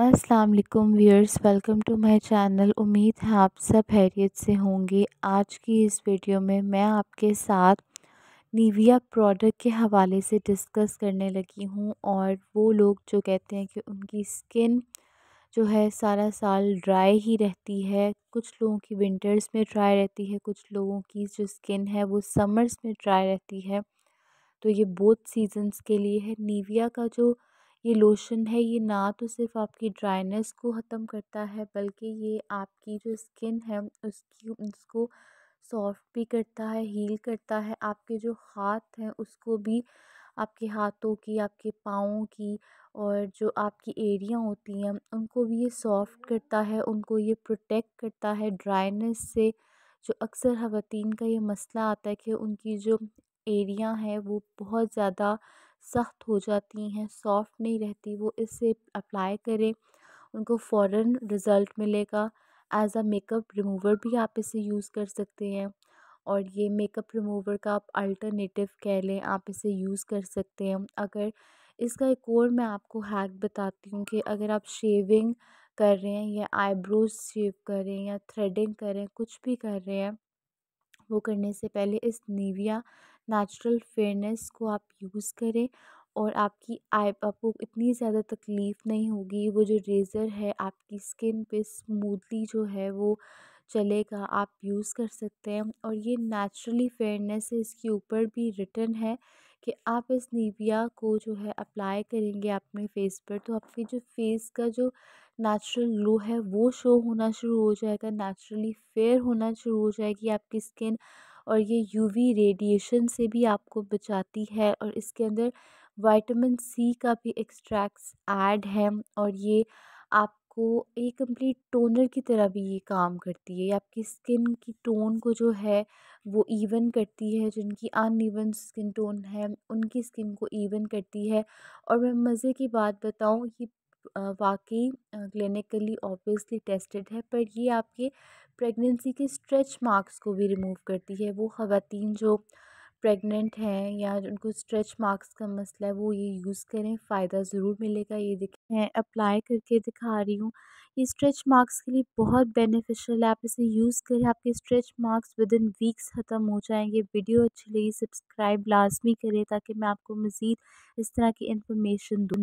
अस्सलाम वालेकुम viewers welcome to my channel उम्मीद है आप सब हैरियत से होंगे आज की इस वीडियो में मैं आपके साथ निविया प्रोडक्ट के हवाले से डिस्कस करने लगी हूँ और वो लोग जो कहते हैं कि उनकी स्किन जो है सारा साल ड्राई ही रहती है कुछ लोगों की विंटर्स में ड्राई रहती है कुछ लोगों की जो स्किन है वो समर्स में ड्राई रहती है तो ये बोथ सीजन्स के लिए है नीविया का जो ये लोशन है ये ना तो सिर्फ आपकी ड्राइनेस को ख़त्म करता है बल्कि ये आपकी जो स्किन है उसकी उसको सॉफ्ट भी करता है हील करता है आपके जो हाथ हैं उसको भी आपके हाथों की आपके पाँवों की और जो आपकी एरिया होती हैं उनको भी ये सॉफ्ट करता है उनको ये प्रोटेक्ट करता है ड्राइनेस से जो अक्सर खातन का ये मसला आता है कि उनकी जो एरिया हैं वो बहुत ज़्यादा सख्त हो जाती हैं सॉफ्ट नहीं रहती वो इसे अप्लाई करें उनको फ़ौरन रिज़ल्ट मिलेगा एज़ आ मेकअप रिमूवर भी आप इसे यूज़ कर सकते हैं और ये मेकअप रिमूवर का आप अल्टरनेटिव कह लें आप इसे यूज़ कर सकते हैं अगर इसका एक और मैं आपको हैक बताती हूँ कि अगर आप शेविंग कर रहे हैं या आईब्रोज़ शेव कर रहे हैं या थ्रेडिंग कर रहे हैं कुछ भी कर रहे हैं वो करने से पहले इस निविया नेचुरल फेयरनेस को आप यूज़ करें और आपकी आई आपको इतनी ज़्यादा तकलीफ़ नहीं होगी वो जो रेज़र है आपकी स्किन पे स्मूथली जो है वो चलेगा आप यूज़ कर सकते हैं और ये नेचुरली फेयरनेस है इसके ऊपर भी रिटर्न है कि आप इस नीविया को जो है अप्लाई करेंगे अपने फेस पर तो आपके जो फेस का जो नेचुरल ग्लो है वो शो होना शुरू हो जाएगा नेचुरली फेयर होना शुरू हो जाएगी आपकी स्किन और ये यूवी रेडिएशन से भी आपको बचाती है और इसके अंदर वाइटामिन सी का भी एक्सट्रैक्ट्स ऐड है और ये आपको एक कंप्लीट टोनर की तरह भी ये काम करती है आपकी स्किन की टोन को जो है वो इवन करती है जिनकी अनइवन स्किन टोन है उनकी स्किन को इवन करती है और मैं मज़े की बात बताऊँ ये वाकई क्लिनिकली ऑब्वियसली टेस्टेड है पर ये आपके प्रेगनेंसी के स्ट्रेच मार्क्स को भी रिमूव करती है वो ख़वातीन जो प्रेग्नेंट हैं या उनको स्ट्रेच मार्क्स का मसला है वो ये यूज़ करें फ़ायदा ज़रूर मिलेगा ये दिखें मैं अप्लाई करके दिखा रही हूँ ये स्ट्रेच मार्क्स के लिए बहुत बेनिफिशियल है आप इसे यूज़ करें आपके stretch marks within weeks ख़त्म हो जाएंगे वीडियो अच्छी लगी सब्सक्राइब लाजमी करें ताकि मैं आपको मज़ीद इस तरह की इन्फॉर्मेशन दूँ